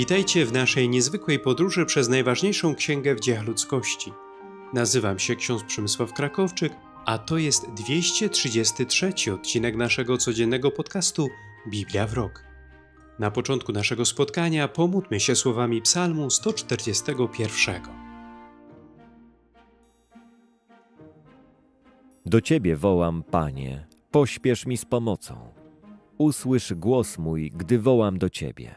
Witajcie w naszej niezwykłej podróży przez najważniejszą księgę w dziejach ludzkości. Nazywam się ksiądz Przemysław Krakowczyk, a to jest 233 odcinek naszego codziennego podcastu Biblia w rok. Na początku naszego spotkania pomódlmy się słowami Psalmu 141. Do ciebie wołam, Panie, pośpiesz mi z pomocą. Usłysz głos mój, gdy wołam do ciebie.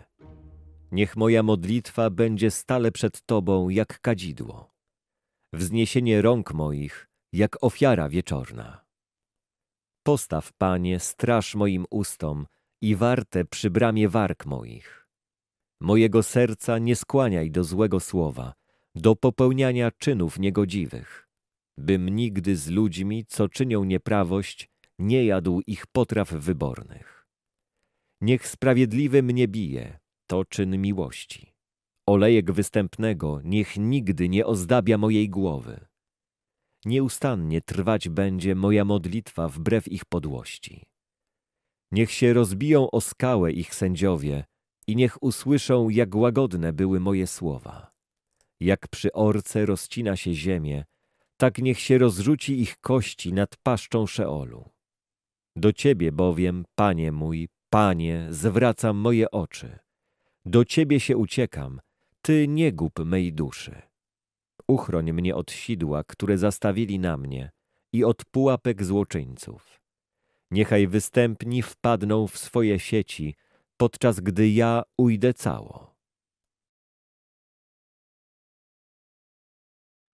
Niech moja modlitwa będzie stale przed Tobą jak kadzidło, wzniesienie rąk moich jak ofiara wieczorna. Postaw, Panie, straż moim ustom i warte przy bramie warg moich. Mojego serca nie skłaniaj do złego słowa, do popełniania czynów niegodziwych, bym nigdy z ludźmi, co czynią nieprawość, nie jadł ich potraw wybornych. Niech sprawiedliwy mnie bije, to czyn miłości. Olejek występnego niech nigdy nie ozdabia mojej głowy. Nieustannie trwać będzie moja modlitwa wbrew ich podłości. Niech się rozbiją o skałę ich sędziowie i niech usłyszą, jak łagodne były moje słowa. Jak przy orce rozcina się ziemię, tak niech się rozrzuci ich kości nad paszczą Szeolu. Do Ciebie bowiem, Panie mój, Panie, zwracam moje oczy. Do Ciebie się uciekam, Ty nie gub mej duszy. Uchroń mnie od sidła, które zastawili na mnie i od pułapek złoczyńców. Niechaj występni wpadną w swoje sieci, podczas gdy ja ujdę cało.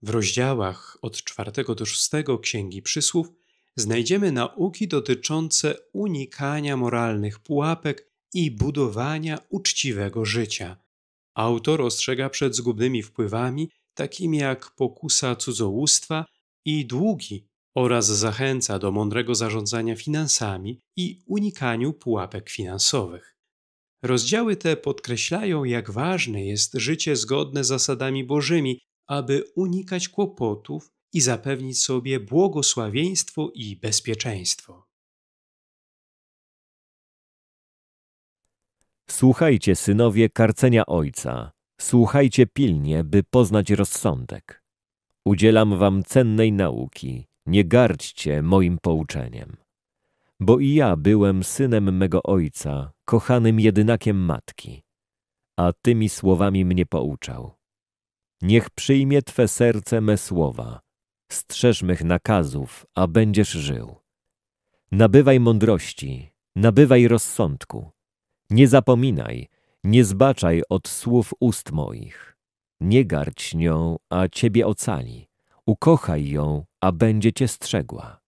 W rozdziałach od czwartego do szóstego Księgi Przysłów znajdziemy nauki dotyczące unikania moralnych pułapek i budowania uczciwego życia. Autor ostrzega przed zgubnymi wpływami, takimi jak pokusa cudzołóstwa i długi, oraz zachęca do mądrego zarządzania finansami i unikaniu pułapek finansowych. Rozdziały te podkreślają, jak ważne jest życie zgodne z zasadami Bożymi, aby unikać kłopotów i zapewnić sobie błogosławieństwo i bezpieczeństwo. Słuchajcie, synowie, karcenia Ojca, słuchajcie pilnie, by poznać rozsądek. Udzielam wam cennej nauki, nie gardźcie moim pouczeniem. Bo i ja byłem synem mego Ojca, kochanym jedynakiem Matki, a tymi słowami mnie pouczał. Niech przyjmie Twe serce me słowa, strzeż mych nakazów, a będziesz żył. Nabywaj mądrości, nabywaj rozsądku nie zapominaj, nie zbaczaj od słów ust moich. Nie gardź nią, a ciebie ocali. Ukochaj ją, a będzie cię strzegła.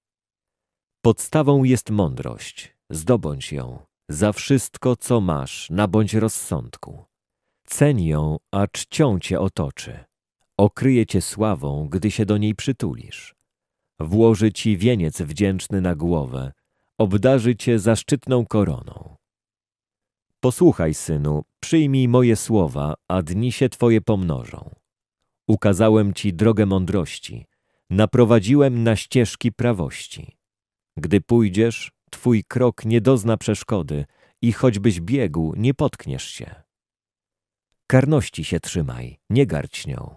Podstawą jest mądrość. Zdobądź ją. Za wszystko, co masz, nabądź rozsądku. Ceń ją, a czcią cię otoczy. Okryje cię sławą, gdy się do niej przytulisz. Włoży ci wieniec wdzięczny na głowę. Obdarzy cię zaszczytną koroną. Posłuchaj, synu, przyjmij moje słowa, a dni się twoje pomnożą. Ukazałem ci drogę mądrości, naprowadziłem na ścieżki prawości. Gdy pójdziesz, twój krok nie dozna przeszkody i choćbyś biegł, nie potkniesz się. Karności się trzymaj, nie garć nią.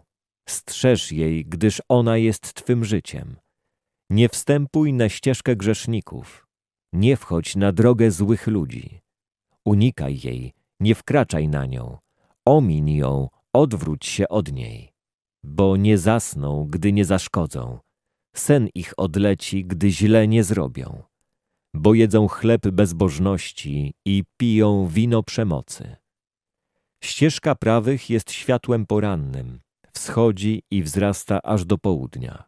Strzeż jej, gdyż ona jest twym życiem. Nie wstępuj na ścieżkę grzeszników. Nie wchodź na drogę złych ludzi. Unikaj jej, nie wkraczaj na nią, omin ją, odwróć się od niej. Bo nie zasną, gdy nie zaszkodzą, sen ich odleci, gdy źle nie zrobią. Bo jedzą chleb bezbożności i piją wino przemocy. Ścieżka prawych jest światłem porannym, wschodzi i wzrasta aż do południa.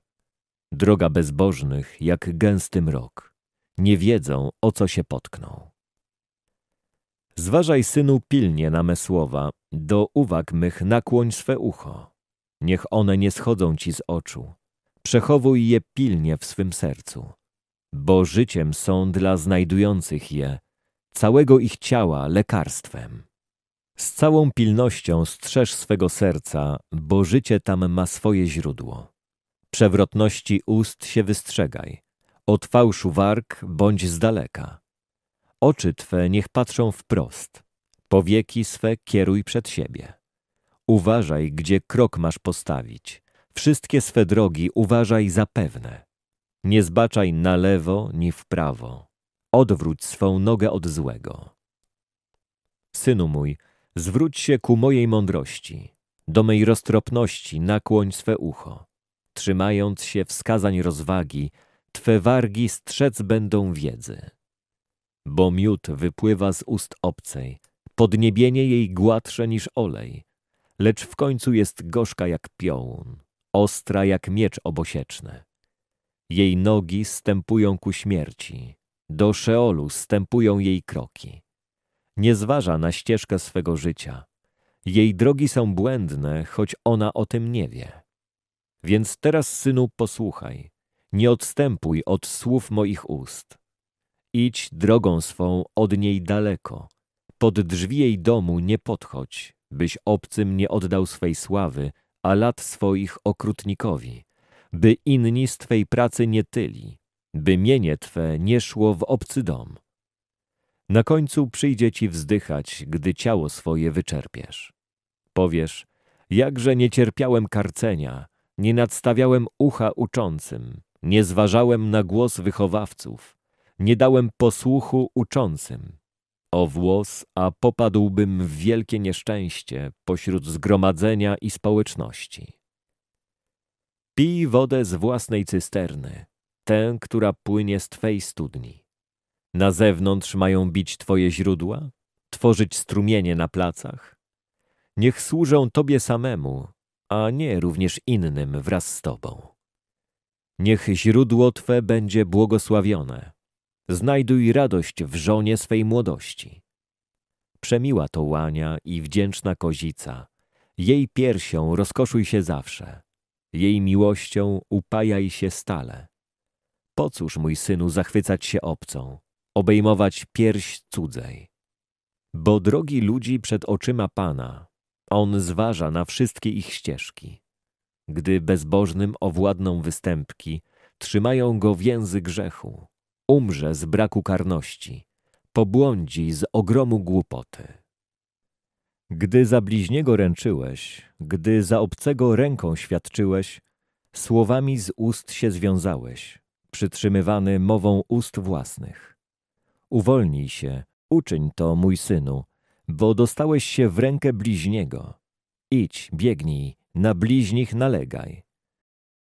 Droga bezbożnych jak gęsty mrok. Nie wiedzą, o co się potkną. Zważaj, synu, pilnie na me słowa, do uwag mych nakłoń swe ucho. Niech one nie schodzą ci z oczu. Przechowuj je pilnie w swym sercu. Bo życiem są dla znajdujących je, całego ich ciała lekarstwem. Z całą pilnością strzeż swego serca, bo życie tam ma swoje źródło. Przewrotności ust się wystrzegaj, od fałszu warg bądź z daleka. Oczy Twe niech patrzą wprost, powieki swe kieruj przed siebie. Uważaj, gdzie krok masz postawić, wszystkie swe drogi uważaj zapewne. Nie zbaczaj na lewo ni w prawo, odwróć swą nogę od złego. Synu mój, zwróć się ku mojej mądrości, do mej roztropności nakłoń swe ucho. Trzymając się wskazań rozwagi, Twe wargi strzec będą wiedzy bo miód wypływa z ust obcej, podniebienie jej gładsze niż olej, lecz w końcu jest gorzka jak piołun, ostra jak miecz obosieczny. Jej nogi stępują ku śmierci, do Szeolu stępują jej kroki. Nie zważa na ścieżkę swego życia. Jej drogi są błędne, choć ona o tym nie wie. Więc teraz, synu, posłuchaj. Nie odstępuj od słów moich ust. Idź drogą swą od niej daleko. Pod drzwi jej domu nie podchodź, byś obcym nie oddał swej sławy, a lat swoich okrutnikowi, by inni z Twej pracy nie tyli, by mienie Twe nie szło w obcy dom. Na końcu przyjdzie Ci wzdychać, gdy ciało swoje wyczerpiesz. Powiesz, jakże nie cierpiałem karcenia, nie nadstawiałem ucha uczącym, nie zważałem na głos wychowawców, nie dałem posłuchu uczącym. O włos, a popadłbym w wielkie nieszczęście pośród zgromadzenia i społeczności. Pij wodę z własnej cysterny, tę, która płynie z Twej studni. Na zewnątrz mają bić Twoje źródła, tworzyć strumienie na placach. Niech służą Tobie samemu, a nie również innym wraz z Tobą. Niech źródło Twe będzie błogosławione, znajduj radość w żonie swej młodości. Przemiła to łania i wdzięczna kozica, jej piersią rozkoszuj się zawsze, jej miłością upajaj się stale. Po cóż, mój synu, zachwycać się obcą, obejmować pierś cudzej? Bo drogi ludzi przed oczyma Pana, On zważa na wszystkie ich ścieżki. Gdy bezbożnym owładną występki, trzymają go więzy grzechu. Umrze z braku karności, pobłądzi z ogromu głupoty. Gdy za bliźniego ręczyłeś, gdy za obcego ręką świadczyłeś, słowami z ust się związałeś, przytrzymywany mową ust własnych. Uwolnij się, uczyń to, mój synu, bo dostałeś się w rękę bliźniego. Idź, biegnij, na bliźnich nalegaj.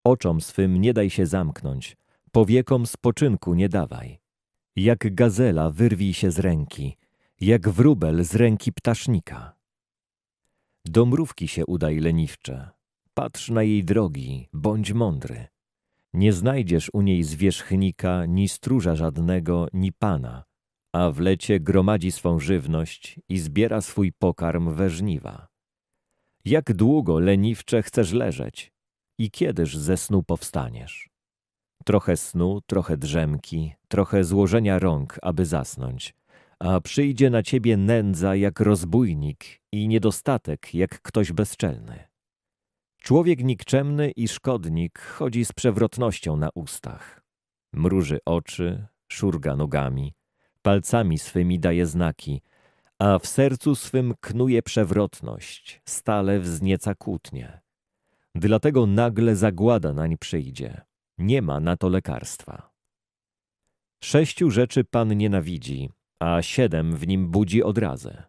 Oczom swym nie daj się zamknąć, powiekom spoczynku nie dawaj. Jak gazela wyrwij się z ręki, jak wróbel z ręki ptasznika. Do mrówki się udaj leniwcze, patrz na jej drogi, bądź mądry. Nie znajdziesz u niej zwierzchnika, ni stróża żadnego, ni pana, a w lecie gromadzi swą żywność i zbiera swój pokarm we żniwa. Jak długo leniwcze chcesz leżeć i kiedyż ze snu powstaniesz? Trochę snu, trochę drzemki, trochę złożenia rąk, aby zasnąć. A przyjdzie na ciebie nędza jak rozbójnik i niedostatek jak ktoś bezczelny. Człowiek nikczemny i szkodnik chodzi z przewrotnością na ustach. Mruży oczy, szurga nogami, palcami swymi daje znaki, a w sercu swym knuje przewrotność, stale wznieca kłótnie. Dlatego nagle zagłada nań przyjdzie, nie ma na to lekarstwa. Sześciu rzeczy Pan nienawidzi, a siedem w nim budzi odrazę.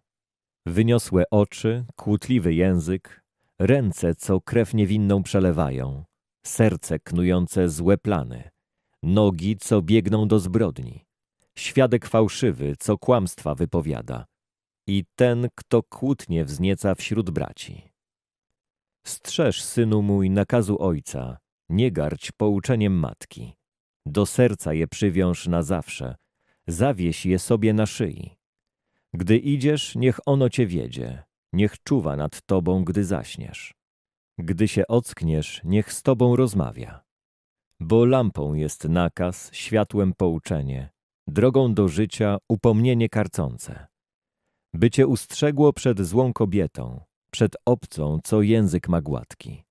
Wyniosłe oczy, kłótliwy język, ręce, co krew niewinną przelewają, serce knujące złe plany, nogi, co biegną do zbrodni, świadek fałszywy, co kłamstwa wypowiada i ten, kto kłótnie wznieca wśród braci. Strzeż, synu mój, nakazu ojca, nie garć pouczeniem matki. Do serca je przywiąż na zawsze. Zawieś je sobie na szyi. Gdy idziesz, niech ono cię wiedzie. Niech czuwa nad tobą, gdy zaśniesz. Gdy się ockniesz, niech z tobą rozmawia. Bo lampą jest nakaz, światłem pouczenie, drogą do życia upomnienie karcące. By cię ustrzegło przed złą kobietą, przed obcą, co język ma gładki.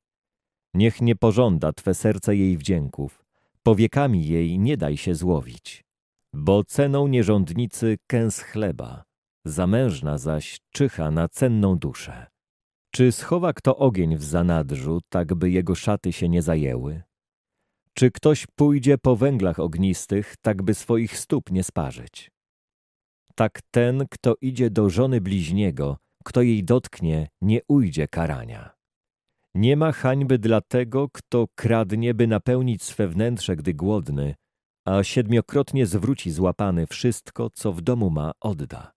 Niech nie pożąda Twe serce jej wdzięków, powiekami jej nie daj się złowić. Bo ceną nierządnicy kęs chleba, zamężna zaś czyha na cenną duszę. Czy schowa kto ogień w zanadrzu, tak by jego szaty się nie zajęły? Czy ktoś pójdzie po węglach ognistych, tak by swoich stóp nie sparzyć? Tak ten, kto idzie do żony bliźniego, kto jej dotknie, nie ujdzie karania. Nie ma hańby dla tego, kto kradnie, by napełnić swe wnętrze, gdy głodny, a siedmiokrotnie zwróci złapany wszystko, co w domu ma, odda.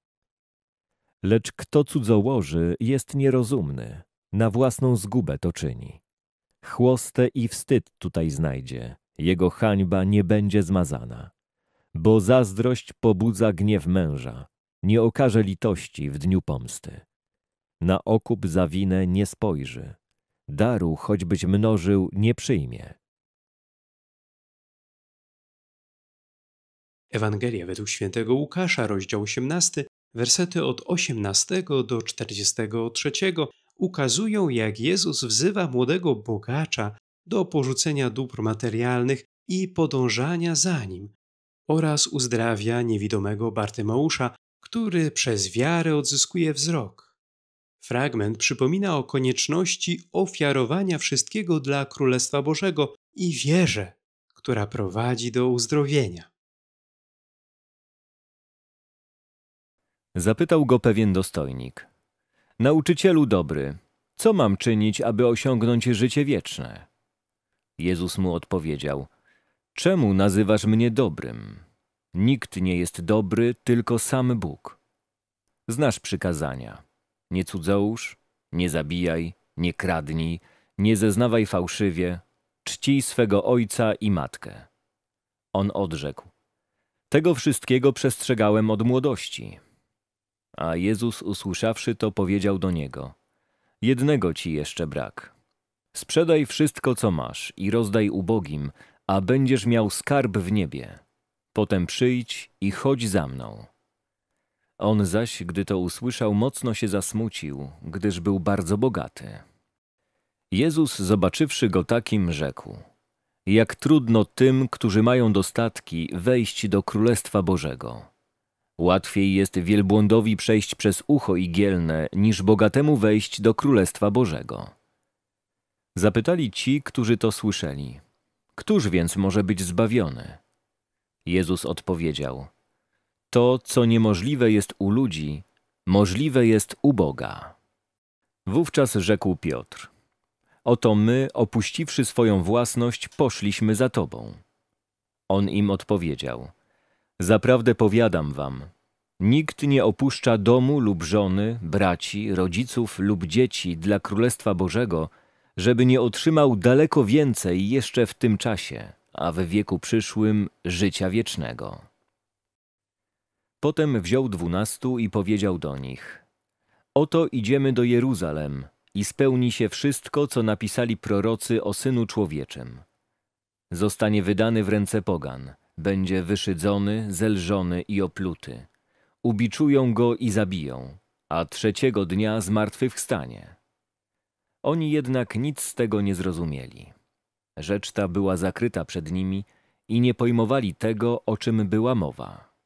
Lecz kto cudzołoży, jest nierozumny, na własną zgubę to czyni. Chłostę i wstyd tutaj znajdzie, jego hańba nie będzie zmazana. Bo zazdrość pobudza gniew męża, nie okaże litości w dniu pomsty. Na okup za winę nie spojrzy, daru choćbyś mnożył, nie przyjmie. Ewangelia według świętego Łukasza, rozdział 18, wersety od 18 do 43 ukazują, jak Jezus wzywa młodego bogacza do porzucenia dóbr materialnych i podążania za nim, oraz uzdrawia niewidomego Bartymeusza, który przez wiarę odzyskuje wzrok. Fragment przypomina o konieczności ofiarowania wszystkiego dla Królestwa Bożego i wierze, która prowadzi do uzdrowienia. Zapytał go pewien dostojnik. Nauczycielu dobry, co mam czynić, aby osiągnąć życie wieczne? Jezus mu odpowiedział: Czemu nazywasz mnie dobrym? Nikt nie jest dobry, tylko sam Bóg. Znasz przykazania nie cudzołóż, nie zabijaj, nie kradnij, nie zeznawaj fałszywie, czcij swego ojca i matkę. On odrzekł, tego wszystkiego przestrzegałem od młodości. A Jezus usłyszawszy to powiedział do niego, jednego ci jeszcze brak. Sprzedaj wszystko, co masz i rozdaj ubogim, a będziesz miał skarb w niebie. Potem przyjdź i chodź za mną. On zaś, gdy to usłyszał, mocno się zasmucił, gdyż był bardzo bogaty. Jezus, zobaczywszy go takim, rzekł: Jak trudno tym, którzy mają dostatki, wejść do Królestwa Bożego. Łatwiej jest wielbłądowi przejść przez ucho igielne, niż bogatemu wejść do Królestwa Bożego. Zapytali ci, którzy to słyszeli: Któż więc może być zbawiony? Jezus odpowiedział: to, co niemożliwe jest u ludzi, możliwe jest u Boga. Wówczas rzekł Piotr: Oto my, opuściwszy swoją własność, poszliśmy za tobą. On im odpowiedział: Zaprawdę powiadam wam, nikt nie opuszcza domu lub żony, braci, rodziców lub dzieci dla Królestwa Bożego, żeby nie otrzymał daleko więcej jeszcze w tym czasie, a w wieku przyszłym życia wiecznego. Potem wziął dwunastu i powiedział do nich: Oto idziemy do Jeruzalem i spełni się wszystko, co napisali prorocy o synu człowieczym. Zostanie wydany w ręce pogan, będzie wyszydzony, zelżony i opluty. Ubiczują go i zabiją, a trzeciego dnia zmartwychwstanie. Oni jednak nic z tego nie zrozumieli. Rzecz ta była zakryta przed nimi i nie pojmowali tego, o czym była mowa.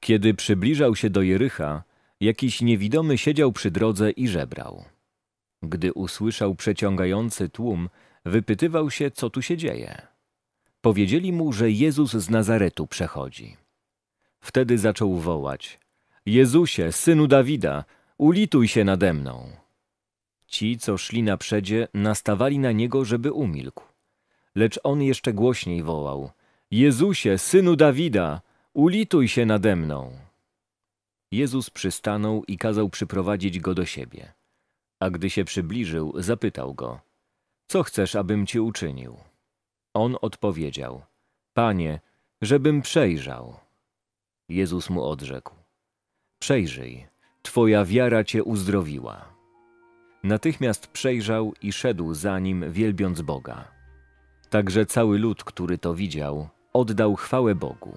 Kiedy przybliżał się do Jericha, jakiś niewidomy siedział przy drodze i żebrał. Gdy usłyszał przeciągający tłum, wypytywał się, co tu się dzieje. Powiedzieli mu, że Jezus z Nazaretu przechodzi. Wtedy zaczął wołać: Jezusie, synu Dawida, ulituj się nade mną. Ci, co szli na przedzie, nastawali na niego, żeby umilkł. Lecz on jeszcze głośniej wołał: Jezusie, synu Dawida, Ulituj się nade mną. Jezus przystanął i kazał przyprowadzić go do siebie. A gdy się przybliżył, zapytał go: Co chcesz, abym ci uczynił? On odpowiedział: Panie, żebym przejrzał. Jezus mu odrzekł: Przejrzyj, twoja wiara cię uzdrowiła. Natychmiast przejrzał i szedł za nim, wielbiąc Boga. Także cały lud, który to widział, oddał chwałę Bogu.